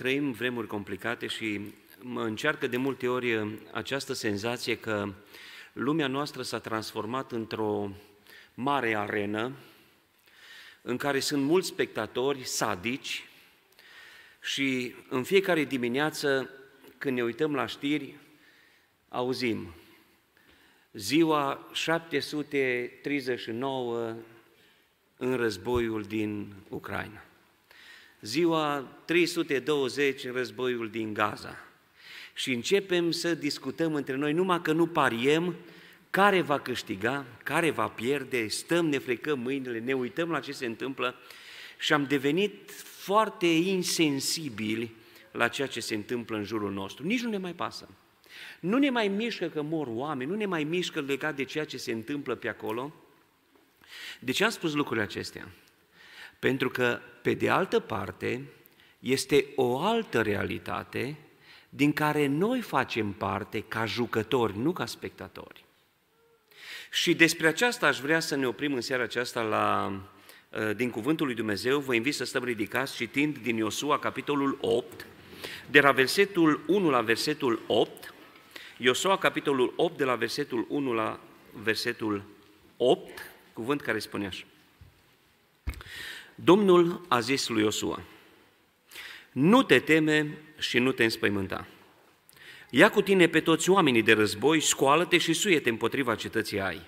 trăim vremuri complicate și mă încearcă de multe ori uh, această senzație că lumea noastră s-a transformat într-o mare arenă în care sunt mulți spectatori sadici și în fiecare dimineață când ne uităm la știri, auzim ziua 739 în războiul din Ucraina ziua 320 în războiul din Gaza. Și începem să discutăm între noi, numai că nu pariem care va câștiga, care va pierde, stăm, ne frecăm mâinile, ne uităm la ce se întâmplă și am devenit foarte insensibili la ceea ce se întâmplă în jurul nostru. Nici nu ne mai pasă. Nu ne mai mișcă că mor oameni, nu ne mai mișcă legat de ceea ce se întâmplă pe acolo. De ce am spus lucrurile acestea? Pentru că, pe de altă parte, este o altă realitate din care noi facem parte ca jucători, nu ca spectatori. Și despre aceasta aș vrea să ne oprim în seara aceasta la, ă, din Cuvântul lui Dumnezeu. Vă invit să stăm ridicați citind din Iosua, capitolul 8, de la versetul 1 la versetul 8, Iosua, capitolul 8, de la versetul 1 la versetul 8, cuvânt care spune așa. Domnul a zis lui Iosua, nu te teme și nu te înspăimânta. Ia cu tine pe toți oamenii de război, scoală-te și suie-te împotriva cetății ai.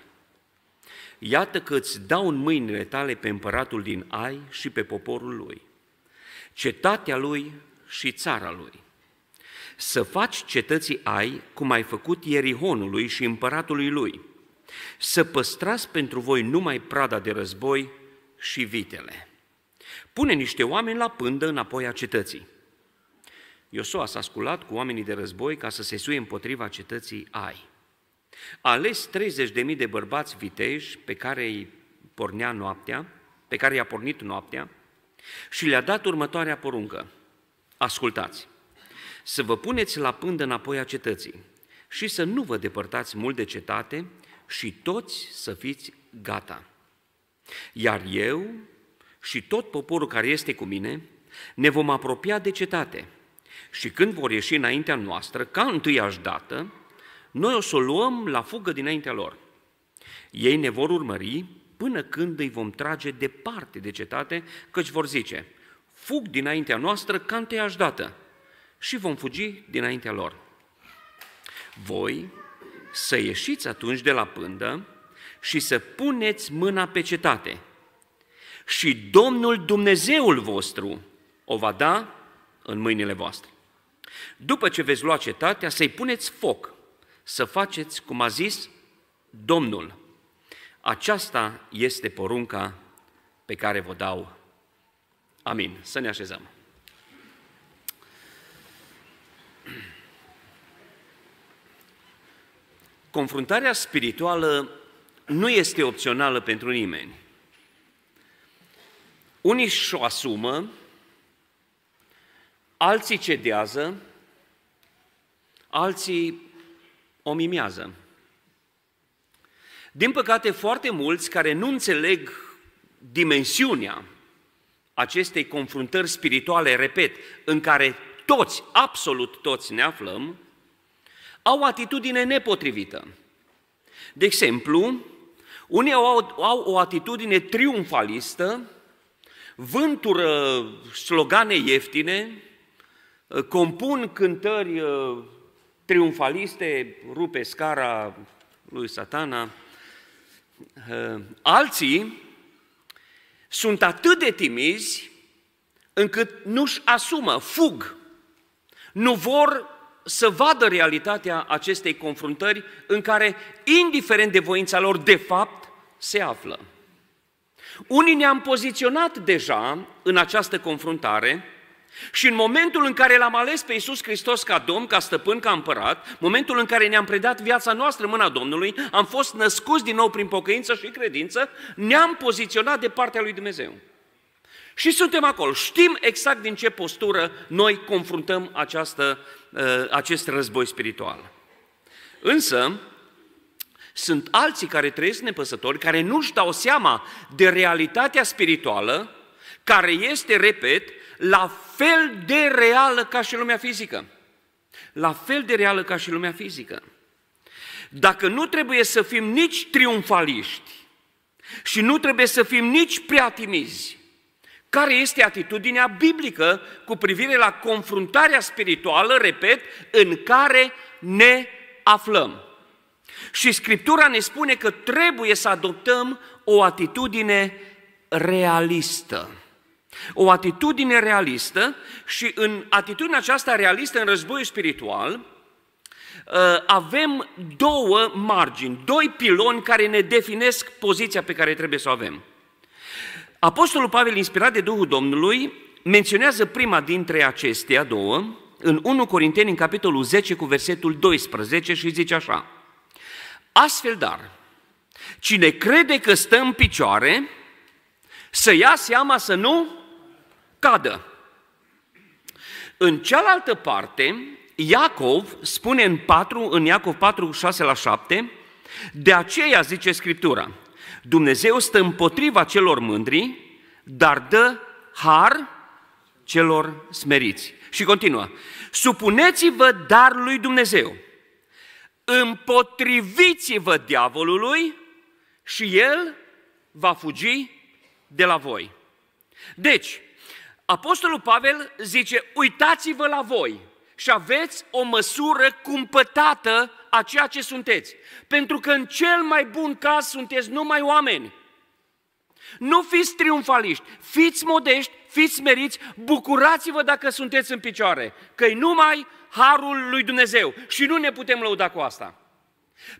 Iată că îți dau în mâinile tale pe împăratul din ai și pe poporul lui, cetatea lui și țara lui. Să faci cetății ai cum ai făcut Ierihonului și împăratului lui, să păstrați pentru voi numai prada de război și vitele. Pune niște oameni la pândă înapoi a cetății. Iosua s-a sculat cu oamenii de război ca să se suie împotriva cetății Ai. A ales 30.000 de bărbați viteji pe care îi pornea noaptea, pe care i-a pornit noaptea, și le-a dat următoarea poruncă. Ascultați, să vă puneți la pândă înapoi a cetății și să nu vă depărtați mult de cetate și toți să fiți gata. Iar eu și tot poporul care este cu mine, ne vom apropia de cetate. Și când vor ieși înaintea noastră, ca întâiași dată, noi o să o luăm la fugă dinaintea lor. Ei ne vor urmări până când îi vom trage departe de cetate, căci vor zice, fug dinaintea noastră ca întâiași dată și vom fugi dinaintea lor. Voi să ieșiți atunci de la pândă și să puneți mâna pe cetate – și Domnul Dumnezeul vostru o va da în mâinile voastre. După ce veți lua cetatea, să-i puneți foc, să faceți, cum a zis, Domnul. Aceasta este porunca pe care vă dau. Amin. Să ne așezăm. Confruntarea spirituală nu este opțională pentru nimeni. Unii și-o asumă, alții cedează, alții o mimează. Din păcate, foarte mulți care nu înțeleg dimensiunea acestei confruntări spirituale, repet, în care toți, absolut toți ne aflăm, au o atitudine nepotrivită. De exemplu, unii au, au o atitudine triumfalistă vântură slogane ieftine, ă, compun cântări ă, triumfaliste, rupe scara lui satana. Ă, alții sunt atât de timizi încât nu-și asumă, fug. Nu vor să vadă realitatea acestei confruntări în care, indiferent de voința lor, de fapt se află. Unii ne-am poziționat deja în această confruntare și în momentul în care l-am ales pe Iisus Hristos ca Domn, ca stăpân, ca împărat, momentul în care ne-am predat viața noastră în mâna Domnului, am fost născuți din nou prin pocăință și credință, ne-am poziționat de partea lui Dumnezeu. Și suntem acolo. Știm exact din ce postură noi confruntăm această, ă, acest război spiritual. Însă, sunt alții care trăiesc nepăsători, care nu-și dau seama de realitatea spirituală, care este, repet, la fel de reală ca și lumea fizică. La fel de reală ca și lumea fizică. Dacă nu trebuie să fim nici triumfaliști și nu trebuie să fim nici prea timizi, care este atitudinea biblică cu privire la confruntarea spirituală, repet, în care ne aflăm. Și Scriptura ne spune că trebuie să adoptăm o atitudine realistă. O atitudine realistă și în atitudinea aceasta realistă în războiul spiritual ă, avem două margini, doi piloni care ne definesc poziția pe care trebuie să o avem. Apostolul Pavel, inspirat de Duhul Domnului, menționează prima dintre acestea două în 1 Corinteni, în capitolul 10, cu versetul 12 și zice așa – Astfel, dar, cine crede că stă în picioare, să ia seama să nu cadă. În cealaltă parte, Iacov spune în, 4, în Iacov 4, 6 la 7, de aceea zice Scriptura, Dumnezeu stă împotriva celor mândri, dar dă har celor smeriți. Și continuă, supuneți-vă dar lui Dumnezeu, împotriviți-vă diavolului și el va fugi de la voi. Deci, Apostolul Pavel zice, uitați-vă la voi și aveți o măsură cumpătată a ceea ce sunteți. Pentru că în cel mai bun caz sunteți numai oameni. Nu fiți triumfaliști, fiți modești, fiți meriți, bucurați-vă dacă sunteți în picioare, că numai harul lui Dumnezeu și nu ne putem lăuda cu asta.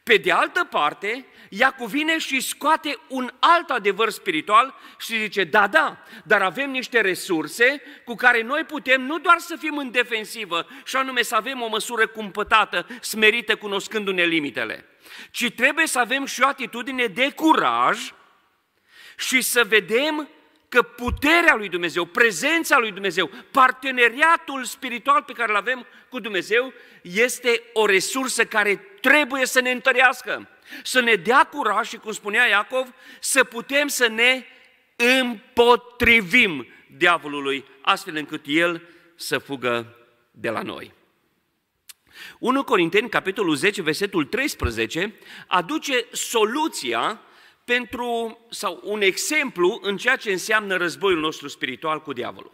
Pe de altă parte, ea cuvine și scoate un alt adevăr spiritual și zice, da, da, dar avem niște resurse cu care noi putem nu doar să fim în defensivă, și anume să avem o măsură cumpătată, smerită, cunoscându-ne limitele, ci trebuie să avem și o atitudine de curaj și să vedem că puterea lui Dumnezeu, prezența lui Dumnezeu, parteneriatul spiritual pe care îl avem cu Dumnezeu este o resursă care trebuie să ne întărească, să ne dea curaj și, cum spunea Iacov, să putem să ne împotrivim diavolului, astfel încât el să fugă de la noi. 1 Corinteni, capitolul 10, versetul 13, aduce soluția pentru, sau un exemplu în ceea ce înseamnă războiul nostru spiritual cu diavolul.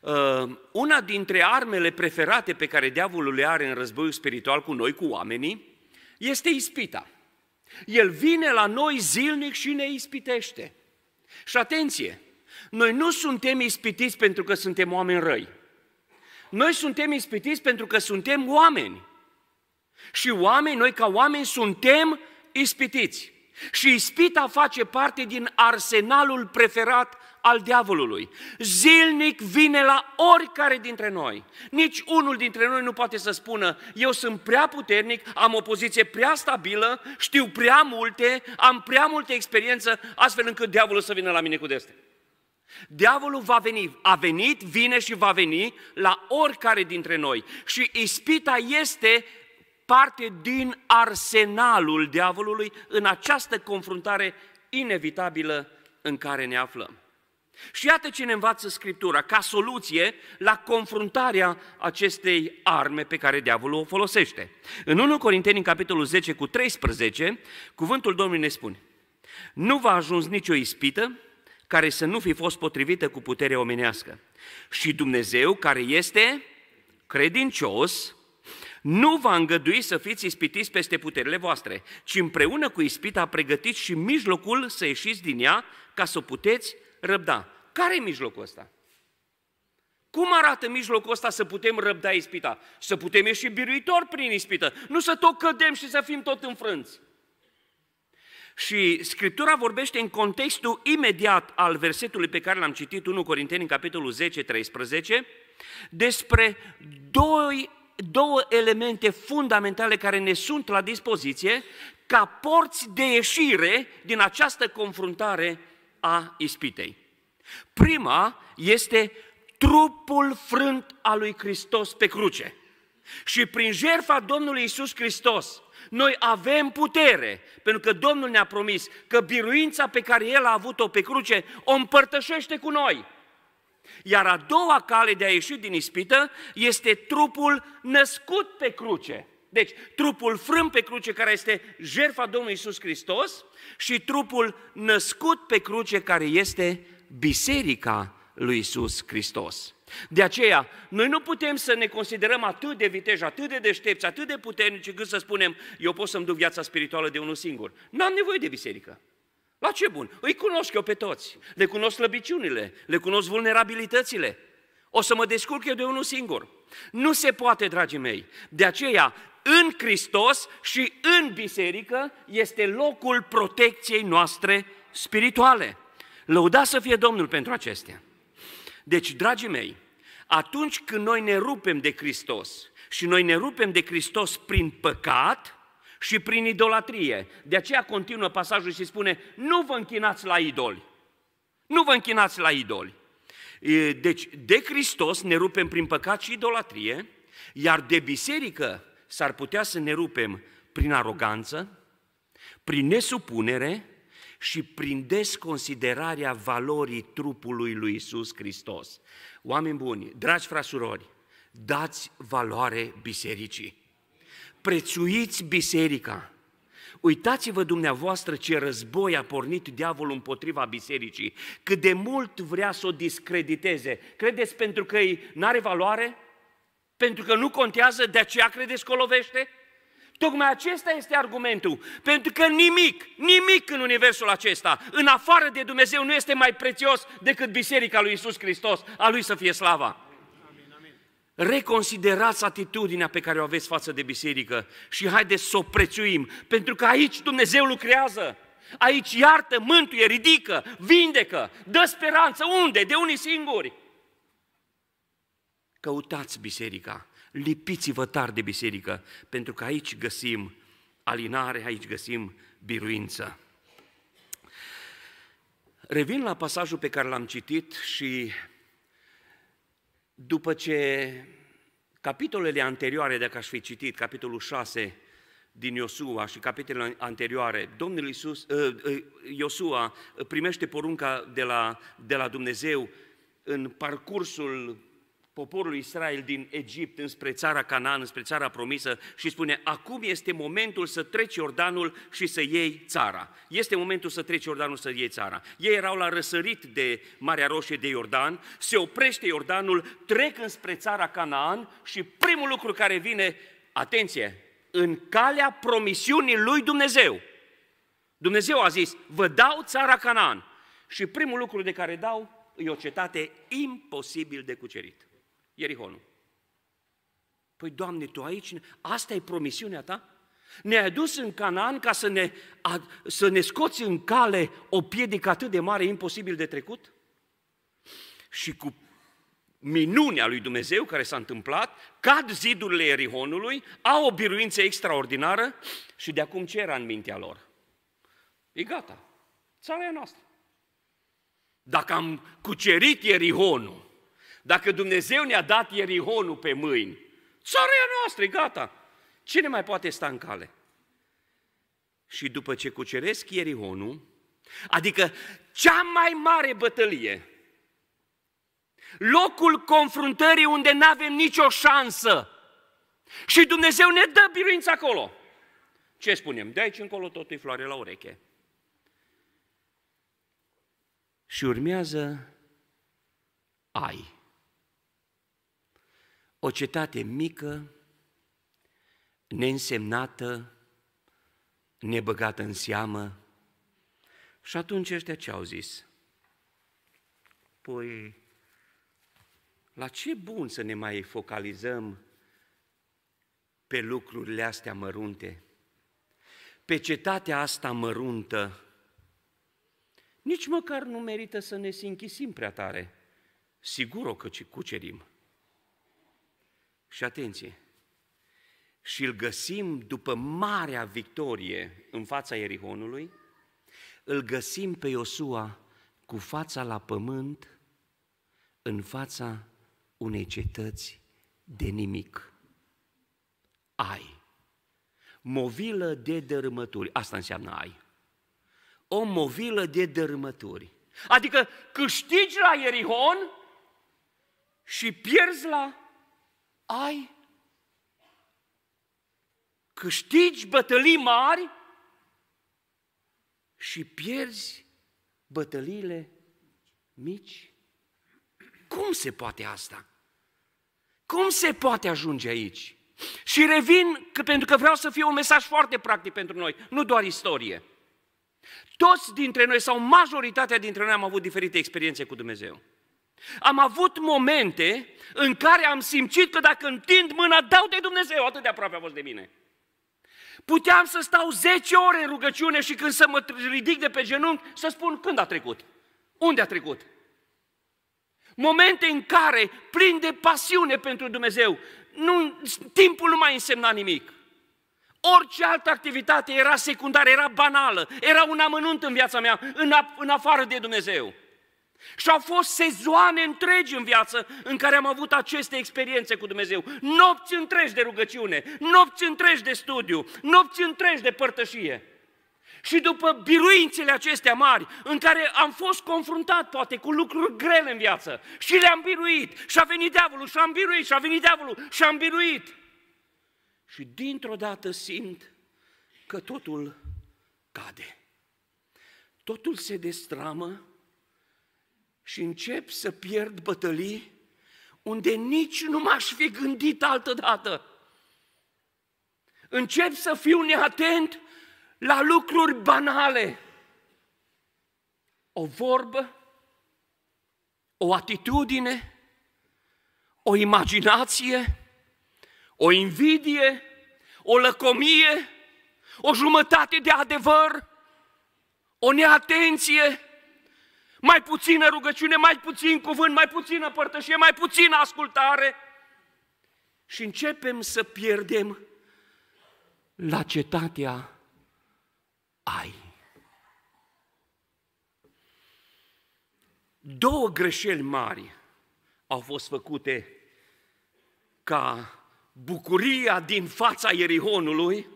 Uh, una dintre armele preferate pe care diavolul le are în războiul spiritual cu noi, cu oamenii, este ispita. El vine la noi zilnic și ne ispitește. Și atenție, noi nu suntem ispitiți pentru că suntem oameni răi. Noi suntem ispitiți pentru că suntem oameni. Și oameni, noi ca oameni suntem ispitiți. Și ispita face parte din arsenalul preferat al diavolului. Zilnic vine la oricare dintre noi. Nici unul dintre noi nu poate să spună, eu sunt prea puternic, am o poziție prea stabilă, știu prea multe, am prea multe experiență, astfel încât diavolul să vină la mine cu deste. Diavolul va veni, a venit, vine și va veni la oricare dintre noi. Și ispita este parte din arsenalul diavolului în această confruntare inevitabilă în care ne aflăm. Și iată ce ne învață Scriptura ca soluție la confruntarea acestei arme pe care diavolul o folosește. În 1 Corinteni, în capitolul 10 cu 13, cuvântul Domnului ne spune Nu va ajuns nicio ispită care să nu fi fost potrivită cu puterea omenească. Și Dumnezeu, care este credincios, nu va îngădui să fiți ispitiți peste puterile voastre, ci împreună cu ispita pregătiți și mijlocul să ieșiți din ea ca să o puteți răbda. Care e mijlocul ăsta? Cum arată mijlocul ăsta să putem răbda ispita? Să putem ieși biruitor prin ispită, nu să tot cădem și să fim tot înfrânți. Și Scriptura vorbește în contextul imediat al versetului pe care l-am citit, 1 Corinteni, în capitolul 10, 13, despre doi două elemente fundamentale care ne sunt la dispoziție ca porți de ieșire din această confruntare a ispitei. Prima este trupul frânt al lui Hristos pe cruce. Și prin jertfa Domnului Isus Hristos, noi avem putere, pentru că Domnul ne-a promis că biruința pe care El a avut-o pe cruce o împărtășește cu noi. Iar a doua cale de a ieși din ispită este trupul născut pe cruce. Deci, trupul frânt pe cruce, care este jertfa Domnului Isus Hristos, și trupul născut pe cruce, care este biserica lui Isus Hristos. De aceea, noi nu putem să ne considerăm atât de viteji, atât de deștepți, atât de puternici, cât să spunem, eu pot să-mi duc viața spirituală de unul singur. N-am nevoie de biserică. La ce bun? Îi cunosc eu pe toți. Le cunosc slăbiciunile, le cunosc vulnerabilitățile. O să mă descurc eu de unul singur. Nu se poate, dragii mei. De aceea, în Hristos și în biserică este locul protecției noastre spirituale. Lăuda să fie Domnul pentru acestea. Deci, dragii mei, atunci când noi ne rupem de Hristos și noi ne rupem de Hristos prin păcat, și prin idolatrie. De aceea continuă pasajul și spune, nu vă închinați la idoli. Nu vă închinați la idoli. Deci, de Hristos ne rupem prin păcat și idolatrie, iar de biserică s-ar putea să ne rupem prin aroganță, prin nesupunere și prin desconsiderarea valorii trupului lui Isus Hristos. Oameni buni, dragi frasurori, dați valoare bisericii prețuiți biserica. Uitați-vă dumneavoastră ce război a pornit diavolul împotriva bisericii, cât de mult vrea să o discrediteze. Credeți pentru că nu are valoare? Pentru că nu contează, de aceea credeți că o lovește? Tocmai acesta este argumentul. Pentru că nimic, nimic în universul acesta, în afară de Dumnezeu, nu este mai prețios decât Biserica lui Isus Hristos, a lui să fie slava reconsiderați atitudinea pe care o aveți față de biserică și haideți să o prețuim, pentru că aici Dumnezeu lucrează. Aici iartă, mântuie, ridică, vindecă, dă speranță. Unde? De unii singuri. Căutați biserica, lipiți-vă tare de biserică, pentru că aici găsim alinare, aici găsim biruință. Revin la pasajul pe care l-am citit și după ce capitolele anterioare, dacă aș fi citit, capitolul 6 din Iosua și capitolele anterioare, Domnul Iisus, ă, ă, Iosua primește porunca de la, de la Dumnezeu în parcursul poporul Israel din Egipt înspre țara Canaan, înspre țara promisă și spune, acum este momentul să treci Iordanul și să iei țara. Este momentul să treci Iordanul să iei țara. Ei erau la răsărit de Marea Roșie de Iordan, se oprește Iordanul, trec înspre țara Canaan și primul lucru care vine, atenție, în calea promisiunii lui Dumnezeu. Dumnezeu a zis, vă dau țara Canaan. Și primul lucru de care dau e o cetate imposibil de cucerit. Ierihonul. Păi, Doamne, Tu aici, asta e promisiunea Ta? Ne-ai adus în Canaan ca să ne, a, să ne scoți în cale o piedică atât de mare, imposibil de trecut? Și cu minunea lui Dumnezeu care s-a întâmplat, cad zidurile Erihonului, au o biruință extraordinară și de acum ce era în mintea lor? E gata, țara e noastră. Dacă am cucerit Erihonul, dacă Dumnezeu ne-a dat Ierihonul pe mâini, țara e noastră, gata. Cine mai poate sta în cale? Și după ce cuceresc Ierihonul, adică cea mai mare bătălie, locul confruntării unde nu avem nicio șansă, și Dumnezeu ne dă biruința acolo. Ce spunem? De aici încolo totul e floare la ureche. Și urmează ai. O cetate mică, neînsemnată, nebăgată în seamă. Și atunci ăștia ce au zis? Păi, la ce bun să ne mai focalizăm pe lucrurile astea mărunte, pe cetatea asta măruntă, nici măcar nu merită să ne sinchisim prea tare. Sigur o că cucerim. Și atenție! Și îl găsim după marea victorie în fața Erihonului, îl găsim pe Iosua cu fața la pământ, în fața unei cetăți de nimic. Ai. Movilă de dărâmături. Asta înseamnă ai. O movilă de dărâmături. Adică câștigi la Erihon și pierzi la ai, câștigi bătălii mari și pierzi bătăliile mici? Cum se poate asta? Cum se poate ajunge aici? Și revin, că, pentru că vreau să fie un mesaj foarte practic pentru noi, nu doar istorie. Toți dintre noi, sau majoritatea dintre noi, am avut diferite experiențe cu Dumnezeu. Am avut momente în care am simțit că dacă întind mâna, dau de Dumnezeu, atât de aproape a fost de mine. Puteam să stau 10 ore în rugăciune și când să mă ridic de pe genunchi, să spun când a trecut, unde a trecut. Momente în care, plin de pasiune pentru Dumnezeu, nu, timpul nu mai însemna nimic. Orice altă activitate era secundară, era banală, era un amănunt în viața mea, în, a, în afară de Dumnezeu. Și au fost sezoane întregi în viață în care am avut aceste experiențe cu Dumnezeu. Nopți întregi de rugăciune, nopți întregi de studiu, nopți întregi de părtășie. Și după biruințele acestea mari, în care am fost confruntat poate cu lucruri grele în viață, și le-am biruit, și a venit diavolul, și am biruit, și a venit diavolul, și am biruit. Și dintr-o dată simt că totul cade. Totul se destramă și încep să pierd bătălii unde nici nu m-aș fi gândit altă dată. Încep să fiu neatent la lucruri banale. O vorbă, o atitudine, o imaginație, o invidie, o lăcomie, o jumătate de adevăr, o neatenție, mai puțină rugăciune, mai puțin cuvânt, mai puțină părtășie, mai puțină ascultare. Și începem să pierdem la cetatea ai. Două greșeli mari au fost făcute ca bucuria din fața Ierihonului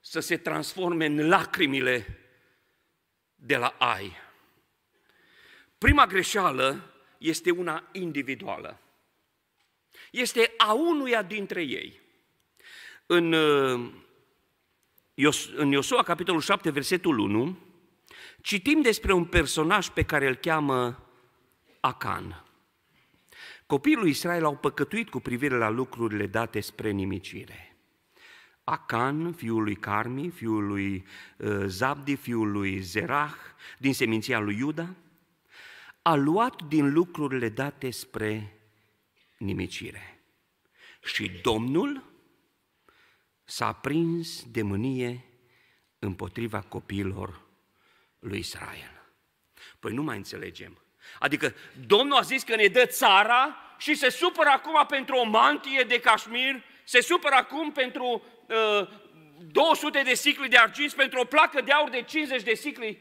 să se transforme în lacrimile de la ai. Prima greșeală este una individuală. Este a unuia dintre ei. În, uh, în Iosua, capitolul 7, versetul 1, citim despre un personaj pe care îl cheamă Acan. Copiii lui Israel au păcătuit cu privire la lucrurile date spre nimicire. Acan, fiul lui Carmi, fiul lui uh, Zabdi, fiul lui Zerah, din seminția lui Iuda, a luat din lucrurile date spre nimicire. Și Domnul s-a prins de mânie împotriva copiilor lui Israel. Păi nu mai înțelegem. Adică Domnul a zis că ne dă țara și se supără acum pentru o mantie de cașmir, se supără acum pentru uh, 200 de sicli de argint, pentru o placă de aur de 50 de sicli.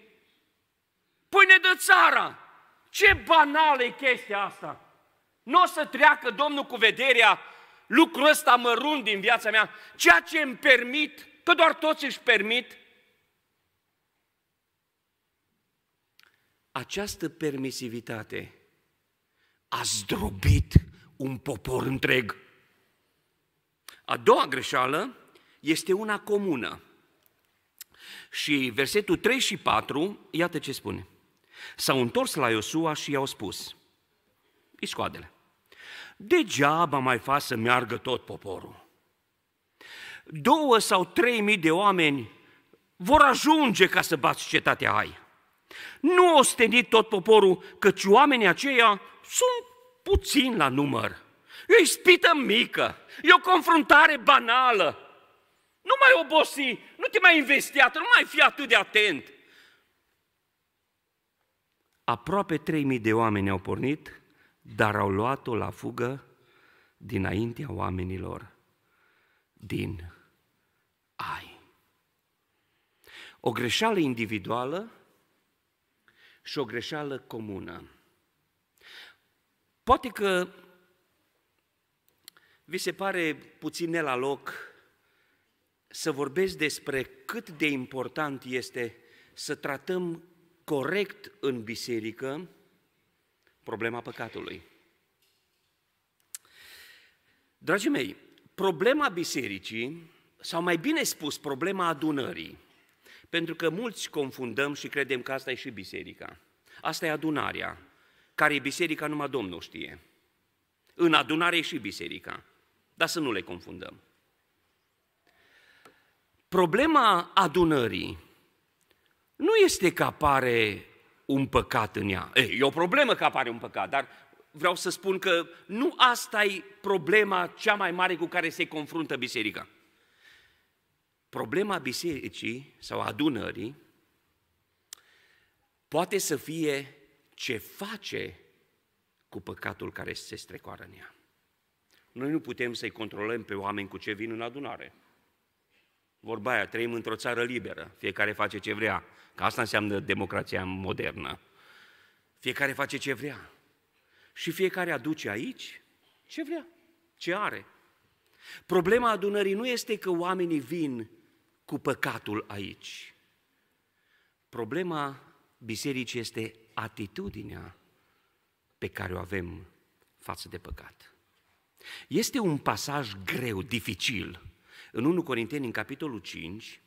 Păi ne dă țara! Ce banală e chestia asta! Nu o să treacă Domnul cu vederea lucrul ăsta mărunt din viața mea, ceea ce îmi permit, că doar toți își permit, această permisivitate a zdrobit un popor întreg. A doua greșeală este una comună. Și versetul 3 și 4, iată ce spune. S-au întors la Iosua și i-au spus, Iscoadele, degeaba mai fa să meargă tot poporul. Două sau trei mii de oameni vor ajunge ca să bați cetatea ai. Nu ostenit tot poporul, căci oamenii aceia sunt puțin la număr. E o ispită mică, e o confruntare banală. Nu mai obosi, nu te mai investi nu mai fi atât de atent. Aproape 3.000 de oameni au pornit, dar au luat-o la fugă dinaintea oamenilor din ai. O greșeală individuală și o greșeală comună. Poate că vi se pare puțin ne la loc să vorbesc despre cât de important este să tratăm corect în biserică problema păcatului. Dragii mei, problema bisericii, sau mai bine spus, problema adunării, pentru că mulți confundăm și credem că asta e și biserica. Asta e adunarea, care e biserica numai Domnul știe. În adunare e și biserica, dar să nu le confundăm. Problema adunării nu este că apare un păcat în ea. Ei, e o problemă că apare un păcat, dar vreau să spun că nu asta e problema cea mai mare cu care se confruntă biserica. Problema bisericii sau adunării poate să fie ce face cu păcatul care se strecoară în ea. Noi nu putem să-i controlăm pe oameni cu ce vin în adunare. Vorba aia, trăim într-o țară liberă, fiecare face ce vrea. Că asta înseamnă democrația modernă. Fiecare face ce vrea. Și fiecare aduce aici ce vrea, ce are. Problema adunării nu este că oamenii vin cu păcatul aici. Problema bisericii este atitudinea pe care o avem față de păcat. Este un pasaj greu, dificil. În 1 Corinteni, în capitolul 5,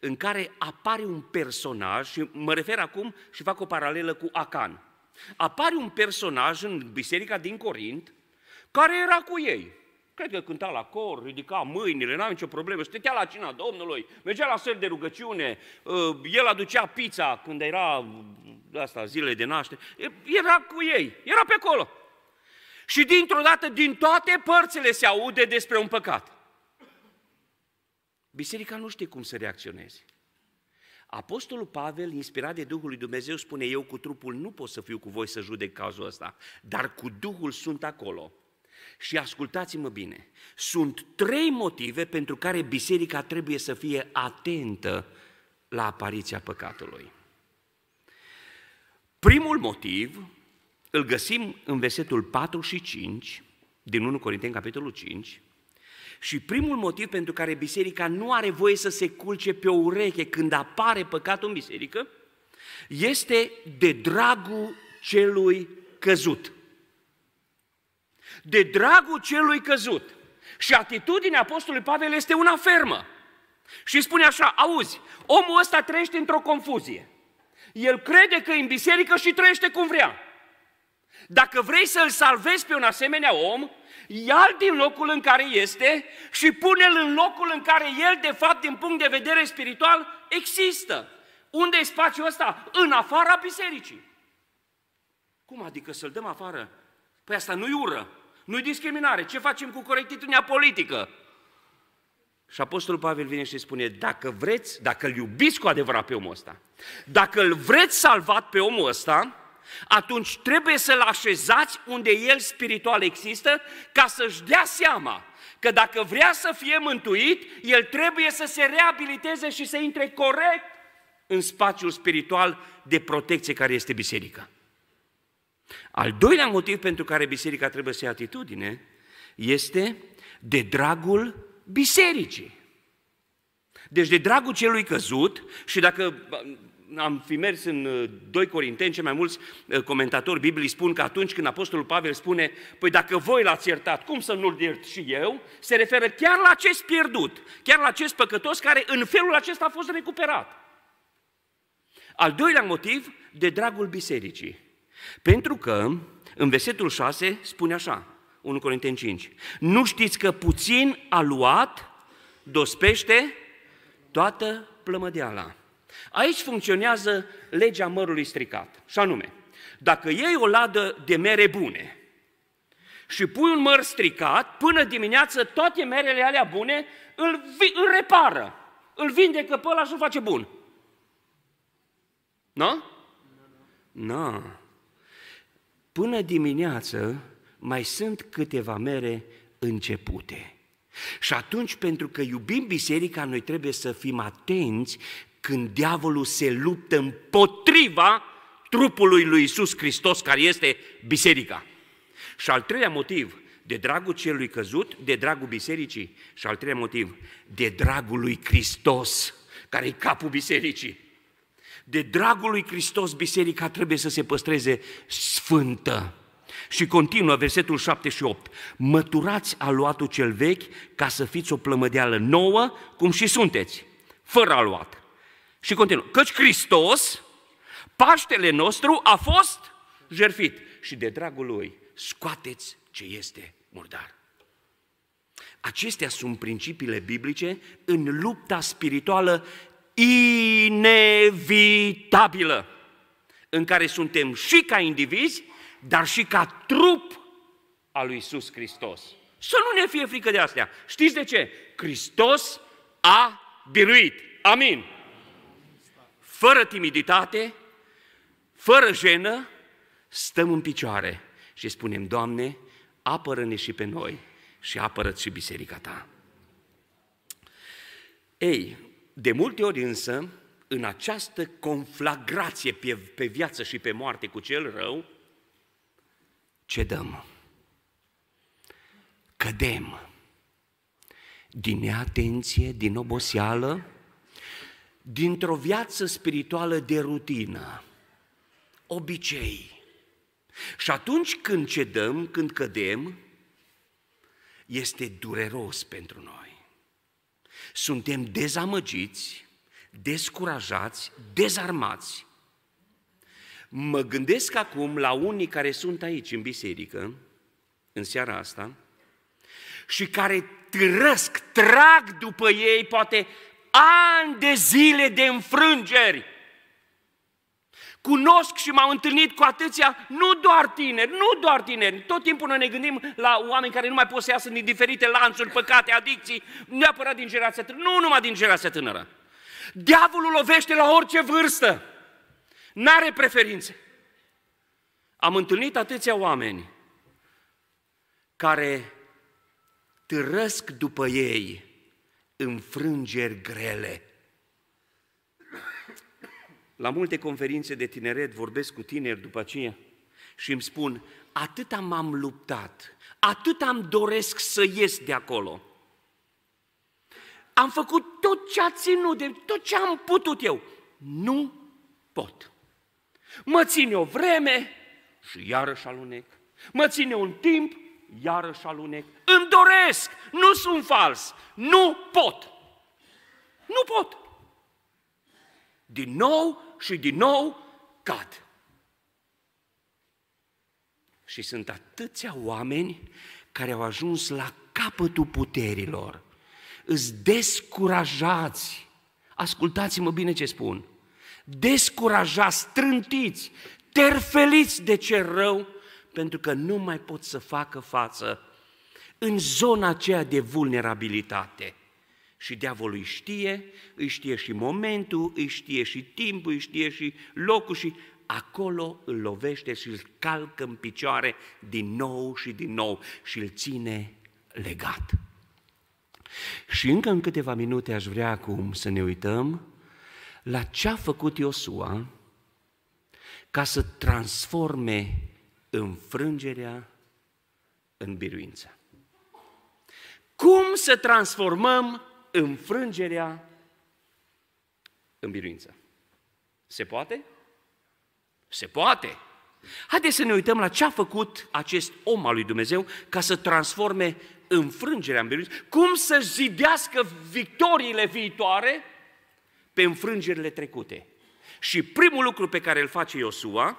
în care apare un personaj, și mă refer acum și fac o paralelă cu Acan. Apare un personaj în biserica din Corint care era cu ei. Cred că cânta la cor, ridica mâinile, n am nicio problemă, stătea la cina Domnului, mergea la sări de rugăciune, uh, el aducea pizza când era uh, asta, zilele de naștere, era cu ei, era pe acolo. Și dintr-o dată, din toate părțile se aude despre un păcat. Biserica nu știe cum să reacționeze. Apostolul Pavel, inspirat de Duhul lui Dumnezeu, spune, eu cu trupul nu pot să fiu cu voi să judec cazul ăsta, dar cu Duhul sunt acolo. Și ascultați-mă bine, sunt trei motive pentru care biserica trebuie să fie atentă la apariția păcatului. Primul motiv îl găsim în versetul 4 și 5 din 1 Corinteni capitolul 5, și primul motiv pentru care biserica nu are voie să se culce pe o ureche când apare păcatul în biserică, este de dragul celui căzut. De dragul celui căzut. Și atitudinea Apostolului Pavel este una fermă. Și spune așa, auzi, omul ăsta trăiește într-o confuzie. El crede că e în biserică și trăiește cum vrea. Dacă vrei să-l salvezi pe un asemenea om, ia din locul în care este și pune-l în locul în care el, de fapt, din punct de vedere spiritual, există. Unde e spațiul ăsta? În afara bisericii. Cum adică să-l dăm afară? Păi asta nu-i ură, nu-i discriminare. Ce facem cu corectitudinea politică? Și Apostolul Pavel vine și spune, dacă vreți, dacă îl iubiți cu adevărat pe omul ăsta, dacă îl vreți salvat pe omul ăsta, atunci trebuie să-l așezați unde el spiritual există ca să-și dea seama că dacă vrea să fie mântuit, el trebuie să se reabiliteze și să intre corect în spațiul spiritual de protecție care este biserica. Al doilea motiv pentru care biserica trebuie să ia atitudine este de dragul bisericii. Deci de dragul celui căzut și dacă am fi mers în 2 uh, Corinteni, cei mai mulți uh, comentatori Biblii spun că atunci când Apostolul Pavel spune, păi dacă voi l-ați iertat, cum să nu-l iert și eu, se referă chiar la acest pierdut, chiar la acest păcătos care în felul acesta a fost recuperat. Al doilea motiv, de dragul bisericii. Pentru că în versetul 6 spune așa, 1 Corinteni 5, nu știți că puțin a luat, dospește toată plămădeala. Aici funcționează legea mărului stricat. Și anume, dacă iei o ladă de mere bune și pui un măr stricat, până dimineață toate merele alea bune îl, îl repară, îl vindecă pe ăla și îl face bun. Nu? Nu. Până dimineață mai sunt câteva mere începute. Și atunci, pentru că iubim biserica, noi trebuie să fim atenți când diavolul se luptă împotriva trupului lui Isus Hristos, care este biserica. Și al treilea motiv, de dragul celui căzut, de dragul bisericii și al treilea motiv, de dragul lui Hristos, care e capul bisericii. De dragul lui Hristos, biserica trebuie să se păstreze sfântă. Și continuă versetul 7 și 8. Măturați aluatul cel vechi ca să fiți o plămădeală nouă, cum și sunteți, fără aluat. Și continuă. Căci Hristos, Paștele nostru, a fost jerfit. Și de dragul Lui, scoateți ce este murdar. Acestea sunt principiile biblice în lupta spirituală inevitabilă, în care suntem și ca indivizi, dar și ca trup al lui Iisus Hristos. Să nu ne fie frică de astea. Știți de ce? Hristos a biruit. Amin fără timiditate, fără jenă, stăm în picioare și spunem, Doamne, apără-ne și pe noi și apără și biserica Ta. Ei, de multe ori însă, în această conflagrație pe, pe viață și pe moarte cu cel rău, cedăm, cădem din neatenție, din oboseală, dintr-o viață spirituală de rutină, obicei. Și atunci când cedăm, când cădem, este dureros pentru noi. Suntem dezamăgiți, descurajați, dezarmați. Mă gândesc acum la unii care sunt aici în biserică, în seara asta, și care trăsc, trag după ei, poate ani de zile de înfrângeri. Cunosc și m-am întâlnit cu atâția, nu doar tineri, nu doar tineri. Tot timpul noi ne gândim la oameni care nu mai pot să iasă din diferite lanțuri, păcate, adicții, neapărat din generația tânără, nu numai din generația tânără. Diavolul lovește la orice vârstă. N-are preferințe. Am întâlnit atâția oameni care târăsc după ei înfrângeri grele. La multe conferințe de tineret vorbesc cu tineri după aceea și îmi spun, atât m-am luptat, atât am doresc să ies de acolo. Am făcut tot ce a ținut, de tot ce am putut eu. Nu pot. Mă ține o vreme și iarăși alunec. Mă ține un timp iarăși alunec. Îmi doresc, nu sunt fals, nu pot. Nu pot. Din nou și din nou cad. Și sunt atâția oameni care au ajuns la capătul puterilor. Îți descurajați. Ascultați-mă bine ce spun. Descurajați, trântiți, terfeliți de ce rău pentru că nu mai pot să facă față în zona aceea de vulnerabilitate. Și diavolul îi știe, îi știe și momentul, îi știe și timpul, îi știe și locul și acolo îl lovește și îl calcă în picioare din nou și din nou și îl ține legat. Și încă în câteva minute aș vrea acum să ne uităm la ce a făcut Iosua ca să transforme înfrângerea în biruință. Cum să transformăm înfrângerea în biruință? Se poate? Se poate! Haideți să ne uităm la ce a făcut acest om al lui Dumnezeu ca să transforme înfrângerea în biruință, cum să zidească victoriile viitoare pe înfrângerile trecute. Și primul lucru pe care îl face Iosua,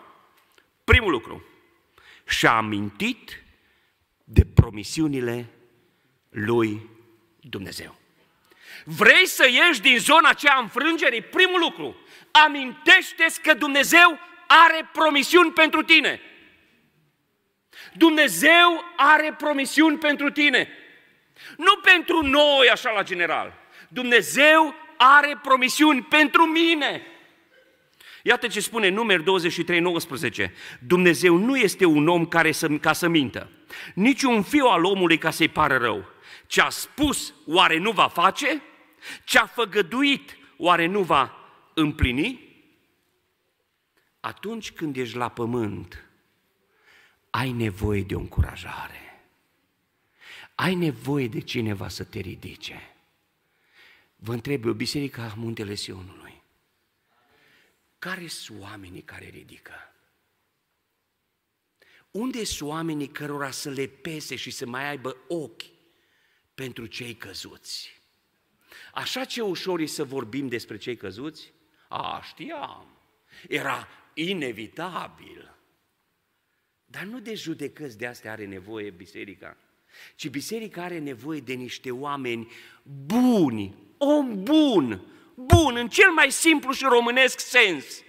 primul lucru, și-a amintit de promisiunile lui Dumnezeu. Vrei să ieși din zona aceea înfrângerii? Primul lucru, amintește-ți că Dumnezeu are promisiuni pentru tine. Dumnezeu are promisiuni pentru tine. Nu pentru noi, așa la general. Dumnezeu are promisiuni pentru mine. Iată ce spune numer 23, 19. Dumnezeu nu este un om care să, ca să mintă, nici un fiu al omului ca să-i pară rău. Ce a spus, oare nu va face? Ce a făgăduit, oare nu va împlini? Atunci când ești la pământ, ai nevoie de o încurajare. Ai nevoie de cineva să te ridice. Vă întreb, o biserică a Muntele Sionului, care sunt oamenii care ridică? Unde sunt oamenii cărora să le pese și să mai aibă ochi pentru cei căzuți? Așa ce ușor e să vorbim despre cei căzuți? A, știam, era inevitabil. Dar nu de judecăți de astea are nevoie biserica, ci biserica are nevoie de niște oameni buni, om bun, bun, în cel mai simplu și românesc sens.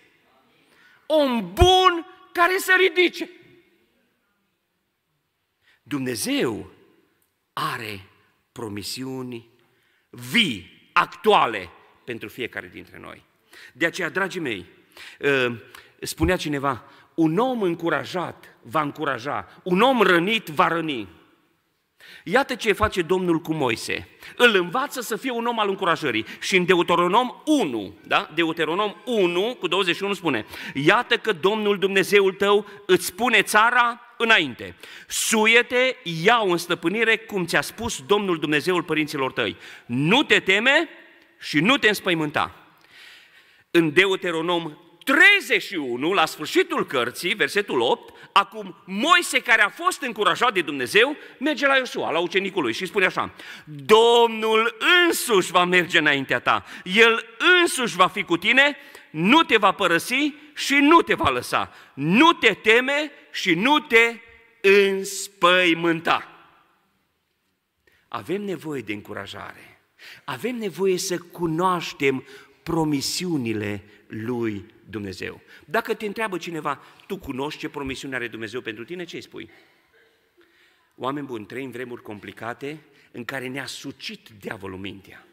Om bun care să ridice. Dumnezeu are promisiuni vii, actuale, pentru fiecare dintre noi. De aceea, dragii mei, ă, spunea cineva, un om încurajat va încuraja, un om rănit va răni. Iată ce face Domnul cu Moise. Îl învață să fie un om al încurajării. Și în Deuteronom 1, da? Deuteronom 1 cu 21 spune, Iată că Domnul Dumnezeul tău îți spune țara înainte. Suiete, iau în stăpânire cum ți-a spus Domnul Dumnezeul părinților tăi. Nu te teme și nu te înspăimânta. În Deuteronom 31, la sfârșitul cărții, versetul 8, acum Moise, care a fost încurajat de Dumnezeu, merge la Iosua, la ucenicul lui și spune așa, Domnul însuși va merge înaintea ta, El însuși va fi cu tine, nu te va părăsi și nu te va lăsa, nu te teme și nu te înspăimânta. Avem nevoie de încurajare, avem nevoie să cunoaștem promisiunile lui Dumnezeu. Dacă te întreabă cineva, tu cunoști ce promisiune are Dumnezeu pentru tine, ce îi spui? Oameni buni, trăim vremuri complicate în care ne-a sucit diavolul mintea.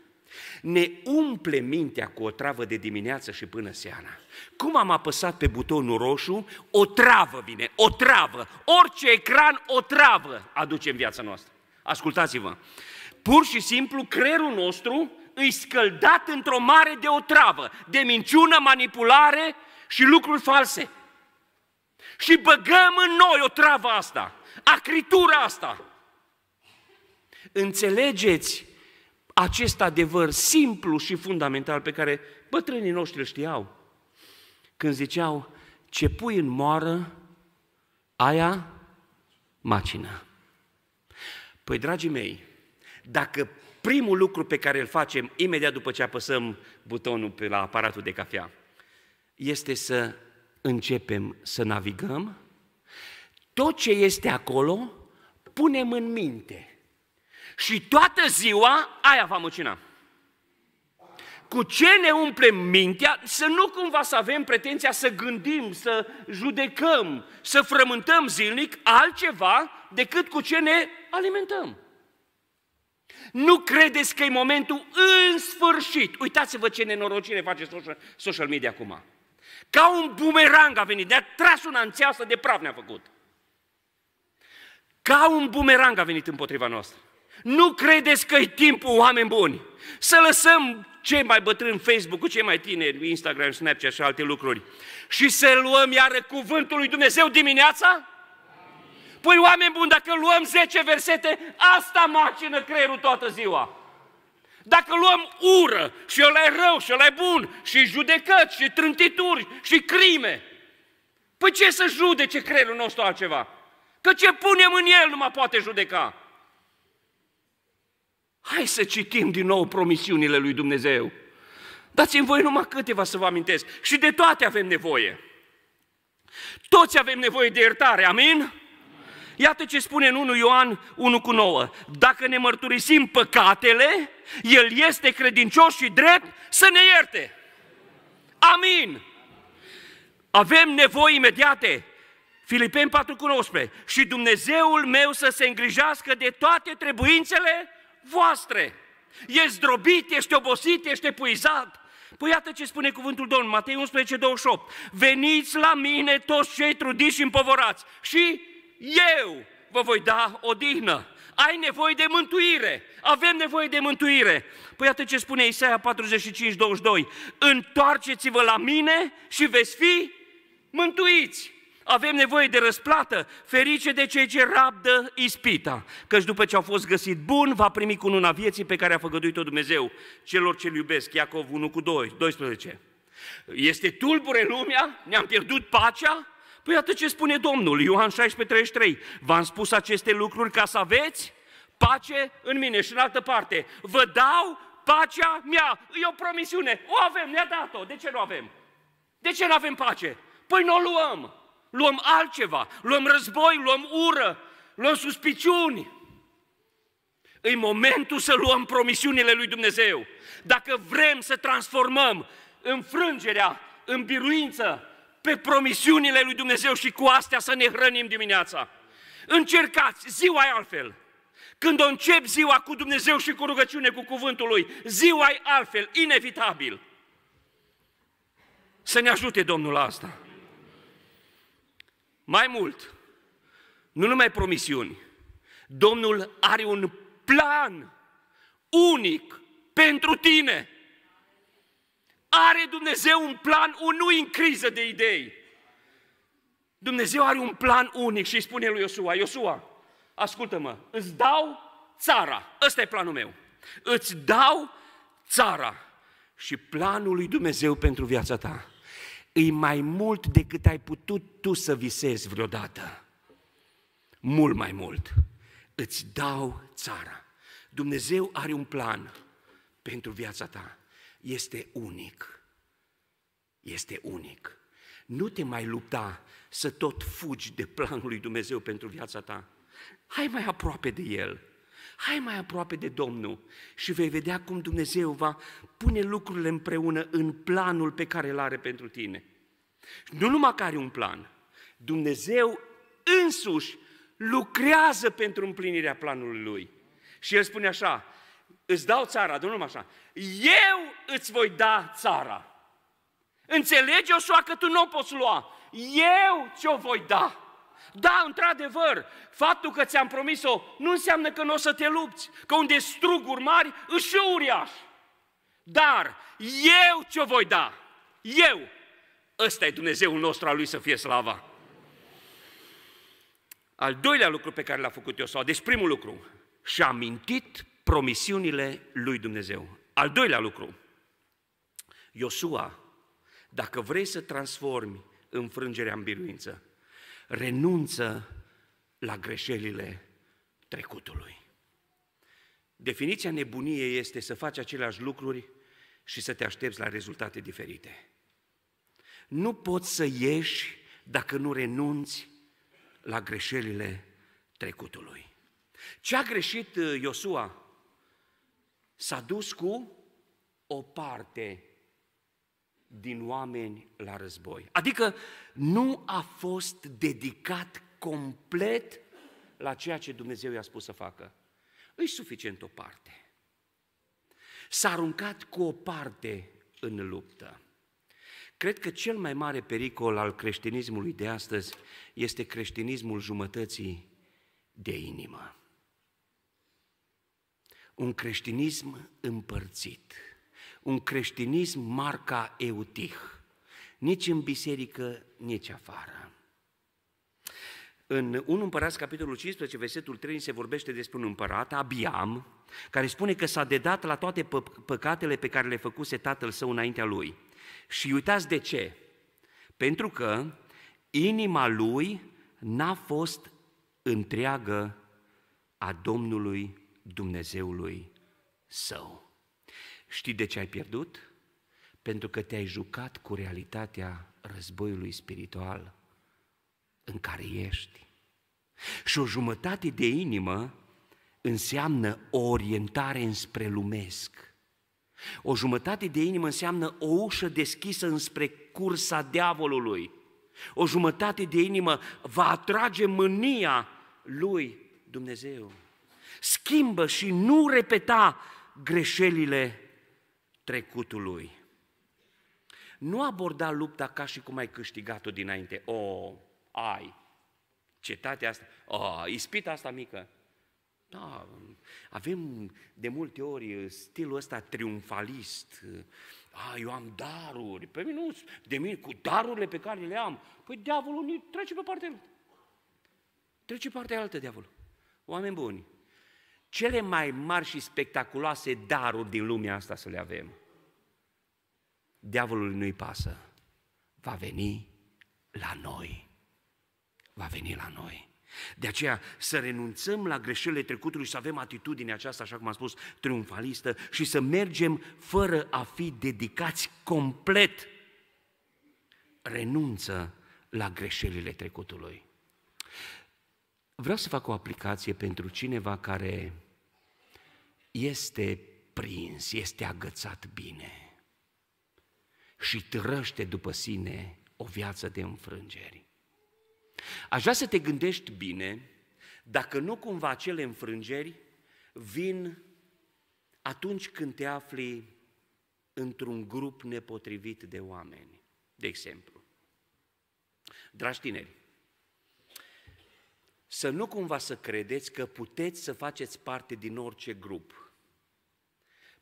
Ne umple mintea cu o travă de dimineață și până seara. Cum am apăsat pe butonul roșu, o travă vine, o travă, orice ecran, o travă aduce în viața noastră. Ascultați-vă, pur și simplu creierul nostru îi scăldat într-o mare de otravă, de minciună, manipulare și lucruri false. Și băgăm în noi o travă asta, acritura asta. Înțelegeți acest adevăr simplu și fundamental pe care bătrânii noștri îl știau. Când ziceau, ce pui în moară, aia macină. Păi, dragii mei, dacă primul lucru pe care îl facem imediat după ce apăsăm butonul pe la aparatul de cafea este să începem să navigăm. Tot ce este acolo, punem în minte. Și toată ziua aia va măcina. Cu ce ne umplem mintea, să nu cumva să avem pretenția să gândim, să judecăm, să frământăm zilnic altceva decât cu ce ne alimentăm. Nu credeți că e momentul în sfârșit. Uitați-vă ce nenorocire face social, social media acum. Ca un bumerang a venit, de a tras una înțeasă de praf ne-a făcut. Ca un bumerang a venit împotriva noastră. Nu credeți că e timpul, oameni buni, să lăsăm cei mai bătrâni facebook cu cei mai tineri, Instagram, Snapchat și alte lucruri și să luăm iară cuvântul lui Dumnezeu dimineața? Păi oameni buni, dacă luăm 10 versete, asta macină creierul toată ziua. Dacă luăm ură și ăla e rău și ăla e bun și judecăți și trântituri și crime, păi ce să judece creierul nostru altceva? Că ce punem în el nu mai poate judeca. Hai să citim din nou promisiunile lui Dumnezeu. Dați-mi voi numai câteva să vă amintesc. Și de toate avem nevoie. Toți avem nevoie de iertare, amin? Iată ce spune în 1 Ioan 1 cu 9. Dacă ne mărturisim păcatele, El este credincios și drept să ne ierte. Amin! Avem nevoi imediate. Filipeni 4 cu 19. Și Dumnezeul meu să se îngrijească de toate trebuințele voastre. E zdrobit, ești obosit, ești epuizat. Păi iată ce spune cuvântul Domnului, Matei 11, 28. Veniți la mine toți cei trudiți și împovorați și eu vă voi da odihnă. Ai nevoie de mântuire. Avem nevoie de mântuire. Păi atât ce spune Isaia 45, 22. Întoarceți-vă la mine și veți fi mântuiți. Avem nevoie de răsplată, ferice de cei ce rabdă ispita, căci după ce au fost găsit bun, va primi cununa vieții pe care a făgăduit-o Dumnezeu celor ce-L iubesc, Iacov 1 cu 2, 12. Este tulbure lumea, ne-am pierdut pacea, Păi atât ce spune Domnul, Ioan 16,33. V-am spus aceste lucruri ca să aveți pace în mine. Și în altă parte, vă dau pacea mea. E o promisiune. O avem, ne-a dat-o. De ce nu avem? De ce nu avem pace? Păi nu o luăm. Luăm altceva. Luăm război, luăm ură, luăm suspiciuni. E momentul să luăm promisiunile lui Dumnezeu. Dacă vrem să transformăm înfrângerea în biruință, pe promisiunile lui Dumnezeu și cu astea să ne hrănim dimineața. Încercați, ziua e altfel. Când o încep ziua cu Dumnezeu și cu rugăciune, cu cuvântul Lui, ziua e altfel, inevitabil. Să ne ajute Domnul asta. Mai mult, nu numai promisiuni, Domnul are un plan unic pentru tine. Are Dumnezeu un plan, unui în criză de idei. Dumnezeu are un plan unic și îi spune lui Iosua, Iosua, ascultă-mă, îți dau țara, ăsta e planul meu. Îți dau țara și planul lui Dumnezeu pentru viața ta e mai mult decât ai putut tu să visezi vreodată. Mult mai mult. Îți dau țara. Dumnezeu are un plan pentru viața ta este unic. Este unic. Nu te mai lupta să tot fugi de planul lui Dumnezeu pentru viața ta. Hai mai aproape de El. Hai mai aproape de Domnul și vei vedea cum Dumnezeu va pune lucrurile împreună în planul pe care îl are pentru tine. Nu numai că are un plan, Dumnezeu însuși lucrează pentru împlinirea planului Lui. Și El spune așa, Îți dau țara, domnul așa. Eu îți voi da țara. Înțelegi, Iosua, că tu nu o poți lua. Eu ți-o voi da. Da, într-adevăr, faptul că ți-am promis-o nu înseamnă că nu o să te lupți, că unde struguri mari își uriaș. Dar eu ce-o voi da? Eu! Ăsta e Dumnezeul nostru, al lui să fie slava. Al doilea lucru pe care l-a făcut Iosua, deci primul lucru, și-a mintit promisiunile lui Dumnezeu. Al doilea lucru, Iosua, dacă vrei să transformi înfrângerea în biruință, renunță la greșelile trecutului. Definiția nebuniei este să faci aceleași lucruri și să te aștepți la rezultate diferite. Nu poți să ieși dacă nu renunți la greșelile trecutului. Ce a greșit uh, Iosua? s-a dus cu o parte din oameni la război. Adică nu a fost dedicat complet la ceea ce Dumnezeu i-a spus să facă. Îi suficient o parte. S-a aruncat cu o parte în luptă. Cred că cel mai mare pericol al creștinismului de astăzi este creștinismul jumătății de inimă un creștinism împărțit, un creștinism marca eutih, nici în biserică, nici afară. În 1 Împărați, capitolul 15, versetul 3, se vorbește despre un împărat, Abiam, care spune că s-a dedat la toate păcatele pe care le făcuse tatăl său înaintea lui. Și uitați de ce. Pentru că inima lui n-a fost întreagă a Domnului Dumnezeului său. Știi de ce ai pierdut? Pentru că te-ai jucat cu realitatea războiului spiritual în care ești. Și o jumătate de inimă înseamnă o orientare înspre lumesc. O jumătate de inimă înseamnă o ușă deschisă înspre cursa diavolului. O jumătate de inimă va atrage mânia lui Dumnezeu schimbă și nu repeta greșelile trecutului. Nu aborda lupta ca și cum ai câștigat-o dinainte. O, oh, ai, cetatea asta, o, oh, ispita asta mică. Da, avem de multe ori stilul ăsta triumfalist. A, eu am daruri. Pe mine nu, de mine, cu darurile pe care le am. Păi diavolul trece pe partea altă. Trece partea altă diavolul. Oameni buni, cele mai mari și spectaculoase daruri din lumea asta să le avem. Diavolul nu-i pasă. Va veni la noi. Va veni la noi. De aceea să renunțăm la greșelile trecutului și să avem atitudinea aceasta, așa cum am spus, triumfalistă și să mergem fără a fi dedicați complet. Renunță la greșelile trecutului. Vreau să fac o aplicație pentru cineva care este prins, este agățat bine și trăște după sine o viață de înfrângeri. Aș vrea să te gândești bine dacă nu cumva acele înfrângeri vin atunci când te afli într-un grup nepotrivit de oameni. De exemplu, dragi tineri, să nu cumva să credeți că puteți să faceți parte din orice grup –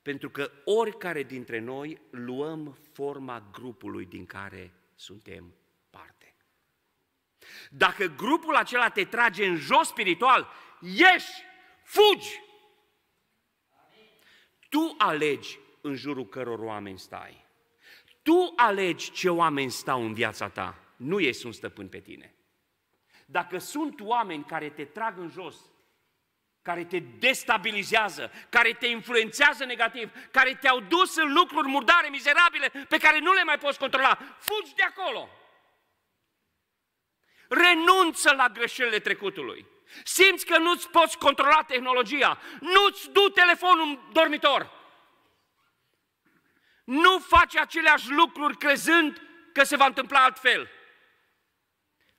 pentru că oricare dintre noi luăm forma grupului din care suntem parte. Dacă grupul acela te trage în jos spiritual, ieși, fugi! Tu alegi în jurul căror oameni stai. Tu alegi ce oameni stau în viața ta. Nu ei sunt stăpâni pe tine. Dacă sunt oameni care te trag în jos, care te destabilizează, care te influențează negativ, care te-au dus în lucruri murdare, mizerabile, pe care nu le mai poți controla. Fugi de acolo! Renunță la greșelile trecutului. Simți că nu-ți poți controla tehnologia. Nu-ți du telefonul în dormitor. Nu faci aceleași lucruri crezând că se va întâmpla altfel.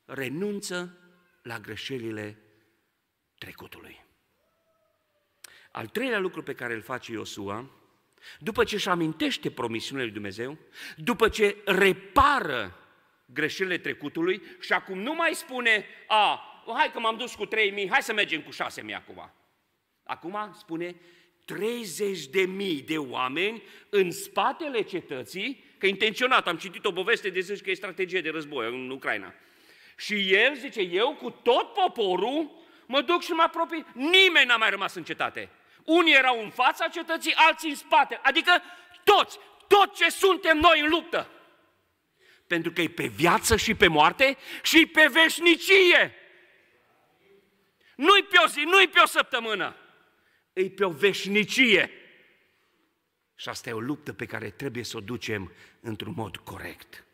Renunță la greșelile trecutului. Al treilea lucru pe care îl face Iosua, după ce își amintește promisiunile lui Dumnezeu, după ce repară greșelile trecutului și acum nu mai spune, a, hai că m-am dus cu 3.000, hai să mergem cu 6.000 acum. Acum spune, 30 de mii de oameni în spatele cetății, că intenționat am citit o poveste de zici că e strategie de război în Ucraina. Și el zice, eu cu tot poporul mă duc și mă apropii. Nimeni n-a mai rămas în cetate. Unii erau în fața cetății, alții în spate. Adică toți, tot ce suntem noi în luptă. Pentru că e pe viață și pe moarte și pe veșnicie. Nu-i pe o zi, nu-i pe o săptămână. e pe o veșnicie. Și asta e o luptă pe care trebuie să o ducem într-un mod corect.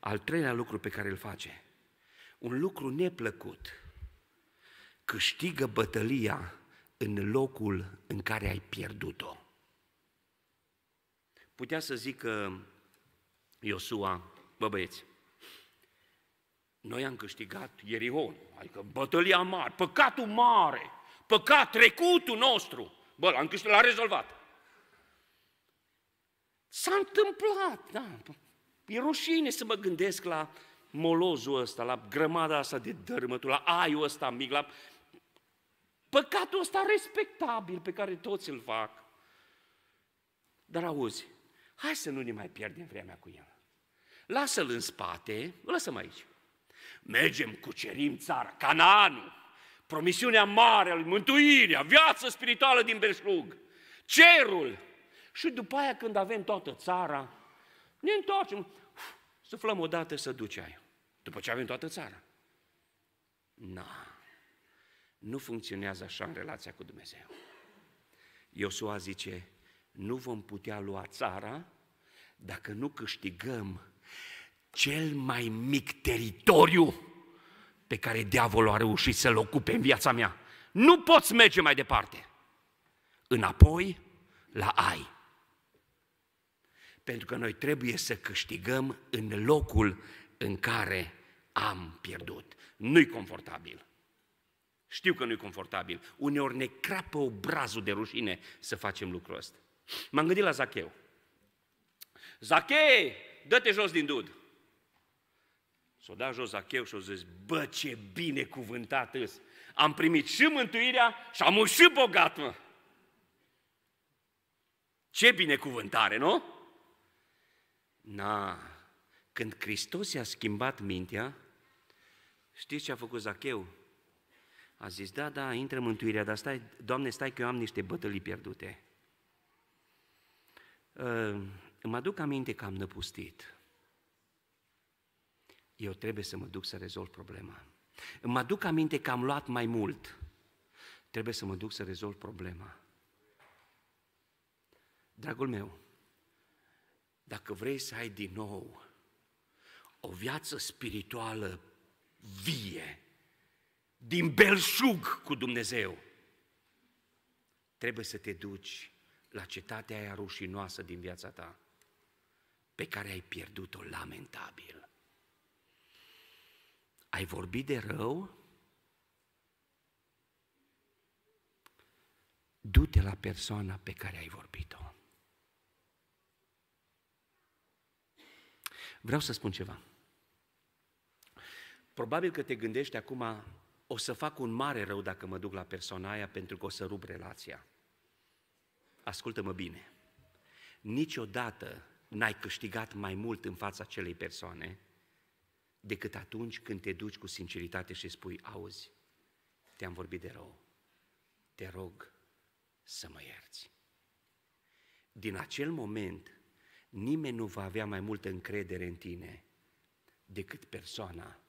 Al treilea lucru pe care îl face, un lucru neplăcut, câștigă bătălia în locul în care ai pierdut-o. Putea să că Iosua, bă băieți, noi am câștigat Ierihon, adică bătălia mare, păcatul mare, păcat trecutul nostru, bă, l-am câștigat, l-a rezolvat. S-a întâmplat, da, e rușine să mă gândesc la molozul ăsta, la grămada asta de dărâmături, la aiul ăsta mic, la Păcatul ăsta respectabil pe care toți îl fac. Dar auzi, hai să nu ne mai pierdem vremea cu el. Lasă-l în spate, lăsăm aici. Mergem, cucerim țara, Cananul, promisiunea mare, mântuirea, viața spirituală din belșug, cerul. Și după aia când avem toată țara, ne întoarcem, suflăm odată să duce aia. După ce avem toată țara. Na. Nu funcționează așa în relația cu Dumnezeu. Iosua zice, nu vom putea lua țara dacă nu câștigăm cel mai mic teritoriu pe care diavolul a reușit să-l ocupe în viața mea. Nu poți merge mai departe. Înapoi la ai. Pentru că noi trebuie să câștigăm în locul în care am pierdut. Nu-i confortabil. Știu că nu e confortabil. Uneori ne crapă obrazul de rușine să facem lucrul ăsta. M-am gândit la Zacheu. Zachei, dă-te jos din dud. S-o da jos Zacheu și o zis, bă, ce binecuvântat îs. Am primit și mântuirea și am un și bogat, mă. Ce binecuvântare, nu? Na, când Hristos i-a schimbat mintea, știți ce a făcut Zacheu? A zis, da, da, intră mântuirea, dar stai, Doamne, stai că eu am niște bătălii pierdute. Uh, ă, îmi aduc aminte că am năpustit. Eu trebuie să mă duc să rezolv problema. Îmi aduc aminte că am luat mai mult. Trebuie să mă duc să rezolv problema. Dragul meu, dacă vrei să ai din nou o viață spirituală vie, din belșug cu Dumnezeu. Trebuie să te duci la cetatea aia rușinoasă din viața ta, pe care ai pierdut-o lamentabil. Ai vorbit de rău? Du-te la persoana pe care ai vorbit-o. Vreau să spun ceva. Probabil că te gândești acum o să fac un mare rău dacă mă duc la persoana aia pentru că o să rup relația. Ascultă-mă bine. Niciodată n-ai câștigat mai mult în fața acelei persoane decât atunci când te duci cu sinceritate și spui, auzi, te-am vorbit de rău, te rog să mă ierți. Din acel moment, nimeni nu va avea mai multă încredere în tine decât persoana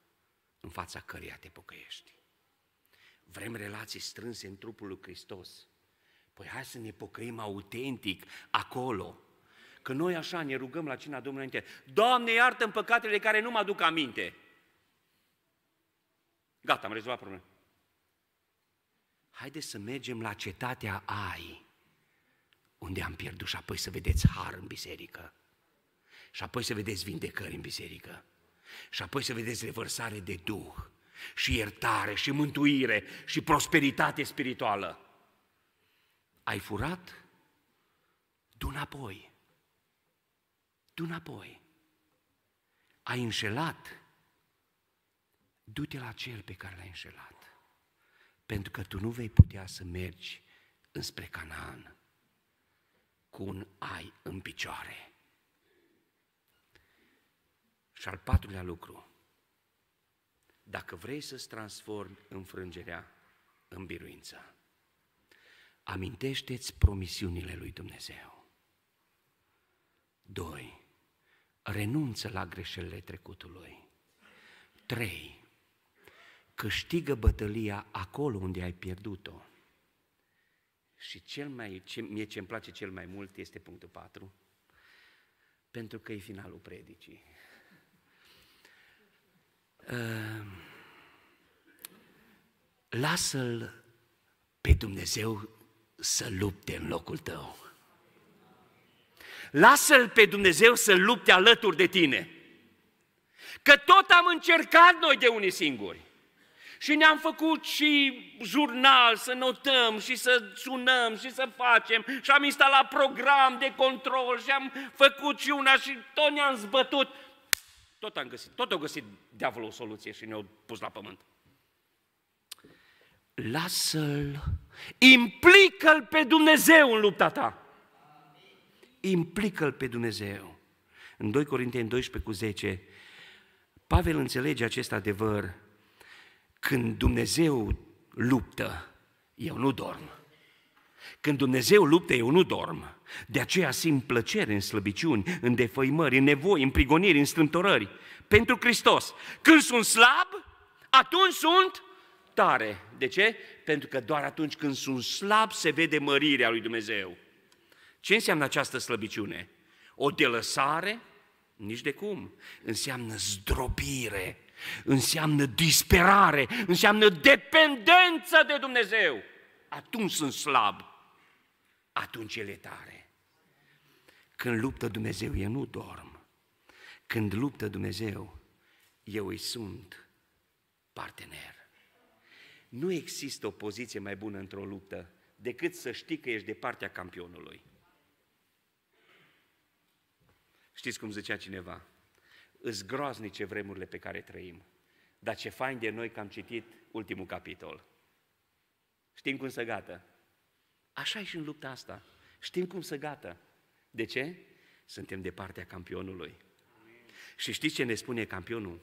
în fața căreia te pocăiești. Vrem relații strânse în trupul lui Hristos. Păi hai să ne pocăim autentic acolo. Că noi așa ne rugăm la cina Domnului înainte, Doamne iartă în păcatele de care nu mă aduc aminte. Gata, am rezolvat problema. Haideți să mergem la cetatea Ai, unde am pierdut și apoi să vedeți har în biserică. Și apoi să vedeți vindecări în biserică. Și apoi să vedeți revărsare de Duh și iertare și mântuire și prosperitate spirituală. Ai furat? Du înapoi. Du înapoi. Ai înșelat? Du-te la cel pe care l-ai înșelat. Pentru că tu nu vei putea să mergi înspre Canaan cu un ai în picioare. Și al patrulea lucru, dacă vrei să-ți transformi înfrângerea în biruință. Amintește-ți promisiunile lui Dumnezeu. 2. Renunță la greșelile trecutului. 3. Câștigă bătălia acolo unde ai pierdut-o. Și cel mai, ce, mie ce îmi place cel mai mult este punctul 4, pentru că e finalul predicii. Ehm, lasă-L pe Dumnezeu să lupte în locul tău. Lasă-L pe Dumnezeu să lupte alături de tine. Că tot am încercat noi de unii singuri. Și ne-am făcut și jurnal să notăm și să sunăm și să facem și am instalat program de control și am făcut și una și tot ne-am zbătut tot am găsit, tot au găsit diavolul o soluție și ne-au pus la pământ. Lasă-l, implică-l pe Dumnezeu în lupta ta. Implică-l pe Dumnezeu. În 2 Corinteni 12 cu 10, Pavel înțelege acest adevăr. Când Dumnezeu luptă, eu nu dorm. Când Dumnezeu luptă, eu nu dorm. De aceea simt plăcere în slăbiciuni, în defăimări, în nevoi, în prigoniri, în strâmtorări. Pentru Hristos. Când sunt slab, atunci sunt tare. De ce? Pentru că doar atunci când sunt slab se vede mărirea lui Dumnezeu. Ce înseamnă această slăbiciune? O delăsare? Nici de cum. Înseamnă zdrobire, înseamnă disperare, înseamnă dependență de Dumnezeu. Atunci sunt slab atunci el e tare. Când luptă Dumnezeu, eu nu dorm. Când luptă Dumnezeu, eu îi sunt partener. Nu există o poziție mai bună într-o luptă decât să știi că ești de partea campionului. Știți cum zicea cineva? Îs groaznice vremurile pe care trăim, dar ce fain de noi că am citit ultimul capitol. Știm cum să gata. Așa e și în lupta asta. Știm cum să gata. De ce? Suntem de partea campionului. Amin. Și știți ce ne spune campionul?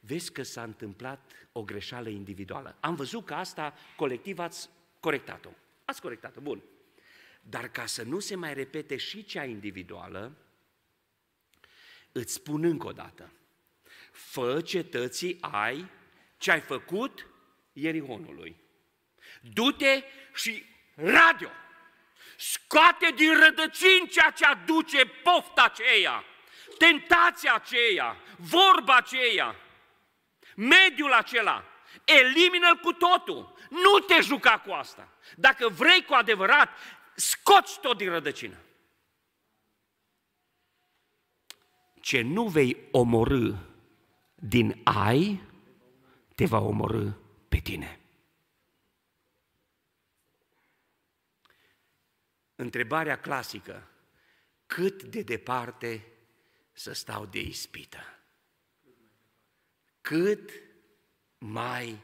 Vezi că s-a întâmplat o greșeală individuală. Am văzut că asta colectiv ați corectat-o. Ați corectat-o, bun. Dar ca să nu se mai repete și cea individuală, îți spun încă o dată, fă cetății ai ce ai făcut Ierihonului. Du-te și radio, scoate din rădăcini ceea ce aduce pofta aceea, tentația aceea, vorba aceea, mediul acela, elimină-l cu totul. Nu te juca cu asta. Dacă vrei cu adevărat, scoți tot din rădăcină. Ce nu vei omorâ din ai, te va omorâ pe tine. întrebarea clasică, cât de departe să stau de ispită? Cât mai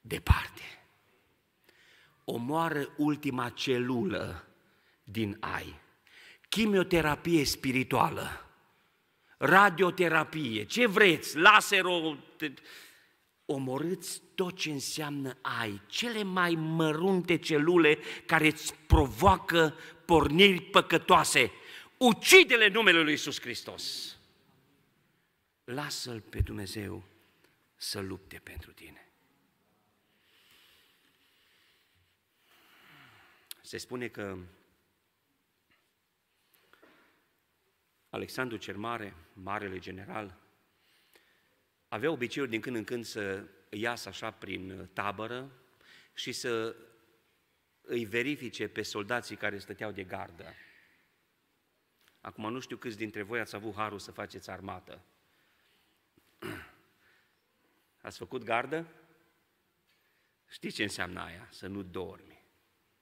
departe. Omoară ultima celulă din ai. Chimioterapie spirituală, radioterapie, ce vreți, laserul, omorâți tot ce înseamnă ai, cele mai mărunte celule care îți provoacă porniri păcătoase. Ucide-le numele Lui Iisus Hristos. Lasă-L pe Dumnezeu să lupte pentru tine. Se spune că Alexandru cel Mare, marele general, avea obiceiul din când în când să iasă așa prin uh, tabără și să îi verifice pe soldații care stăteau de gardă. Acum nu știu câți dintre voi ați avut harul să faceți armată. Ați făcut gardă? Știți ce înseamnă aia? Să nu dormi.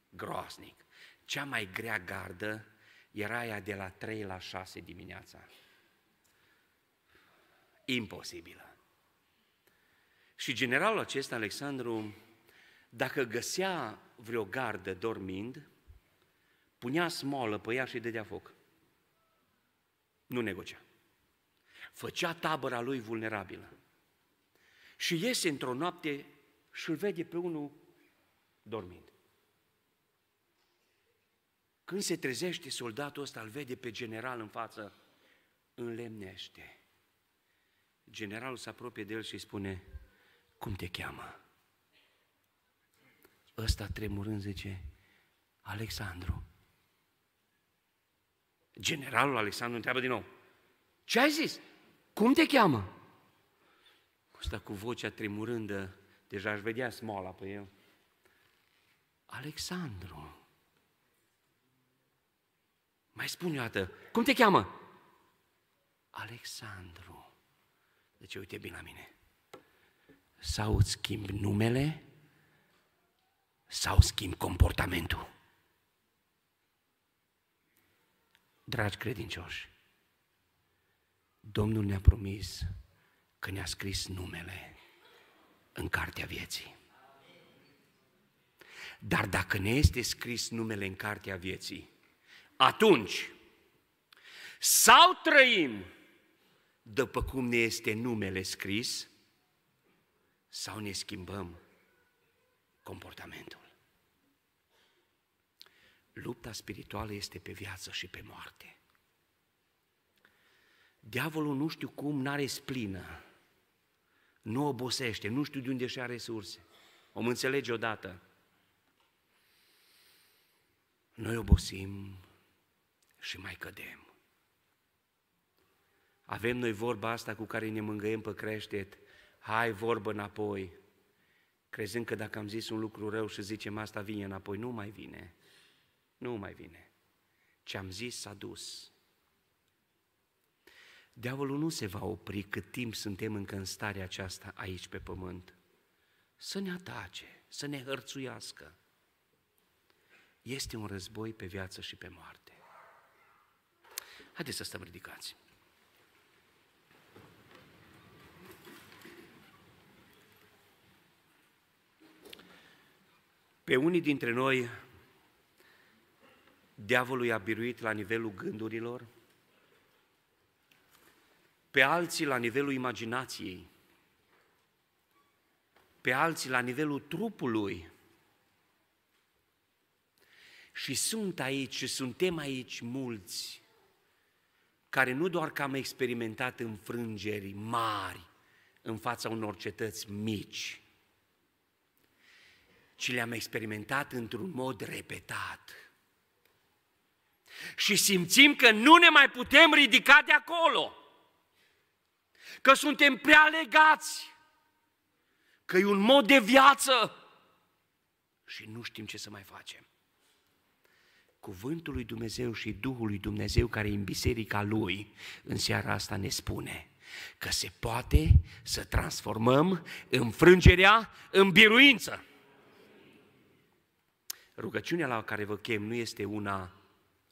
Groaznic. Cea mai grea gardă era aia de la 3 la 6 dimineața. Imposibilă. Și generalul acesta, Alexandru, dacă găsea vreo gardă dormind, punea smolă pe ea și dădea foc. Nu negocia. Făcea tabăra lui vulnerabilă. Și iese într-o noapte și îl vede pe unul dormind. Când se trezește soldatul ăsta, îl vede pe general în față, înlemnește. Generalul se apropie de el și îi spune, cum te cheamă? Ăsta tremurând zice, Alexandru. Generalul Alexandru întreabă din nou, ce ai zis? Cum te cheamă? Ăsta cu vocea tremurândă, deja aș vedea smola pe el. Alexandru. Mai spune o dată, cum te cheamă? Alexandru. Deci uite bine la mine sau îți schimbi numele sau schimbi comportamentul. Dragi credincioși, Domnul ne-a promis că ne-a scris numele în cartea vieții. Dar dacă ne este scris numele în cartea vieții, atunci sau trăim după cum ne este numele scris, sau ne schimbăm comportamentul. Lupta spirituală este pe viață și pe moarte. Diavolul nu știu cum n-are splină, nu obosește, nu știu de unde și are resurse. O înțelege odată. Noi obosim și mai cădem. Avem noi vorba asta cu care ne mângâiem pe creștet, hai vorbă înapoi, crezând că dacă am zis un lucru rău și zicem asta vine înapoi, nu mai vine, nu mai vine. Ce am zis s-a dus. Diavolul nu se va opri cât timp suntem încă în starea aceasta aici pe pământ. Să ne atace, să ne hărțuiască. Este un război pe viață și pe moarte. Haideți să stăm ridicați. Pe unii dintre noi, diavolul i-a biruit la nivelul gândurilor, pe alții la nivelul imaginației, pe alții la nivelul trupului. Și sunt aici și suntem aici mulți care nu doar că am experimentat înfrângeri mari în fața unor cetăți mici, ci le-am experimentat într-un mod repetat. Și simțim că nu ne mai putem ridica de acolo, că suntem prea legați, că e un mod de viață și nu știm ce să mai facem. Cuvântul lui Dumnezeu și Duhul lui Dumnezeu care e în biserica lui în seara asta ne spune că se poate să transformăm înfrângerea în biruință. Rugăciunea la care vă chem nu este una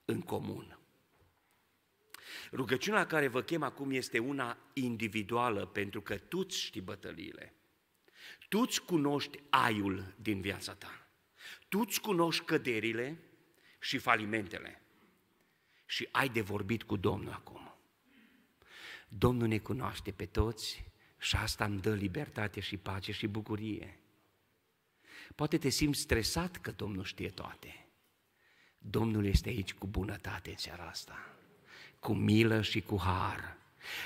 în comun. Rugăciunea la care vă chem acum este una individuală, pentru că tu știi bătăliile. Tu cunoști aiul din viața ta. Tu cunoști căderile și falimentele. Și ai de vorbit cu Domnul acum. Domnul ne cunoaște pe toți și asta îmi dă libertate și pace și bucurie. Poate te simți stresat că Domnul știe toate. Domnul este aici cu bunătate în seara asta, cu milă și cu har.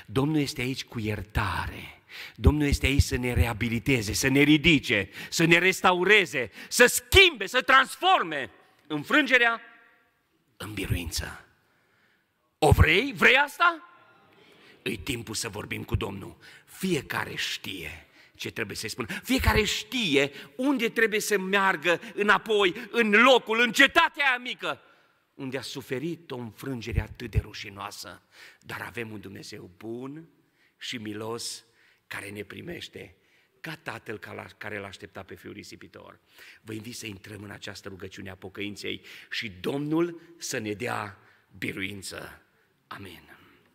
Domnul este aici cu iertare. Domnul este aici să ne reabiliteze, să ne ridice, să ne restaureze, să schimbe, să transforme înfrângerea în biruință. O vrei? Vrei asta? E timpul să vorbim cu Domnul. Fiecare știe ce trebuie să-i spună. Fiecare știe unde trebuie să meargă înapoi, în locul, în cetatea aia mică, unde a suferit o înfrângere atât de rușinoasă. Dar avem un Dumnezeu bun și milos care ne primește ca tatăl care l-a așteptat pe fiul risipitor. Vă invit să intrăm în această rugăciune a pocăinței și Domnul să ne dea biruință. Amen.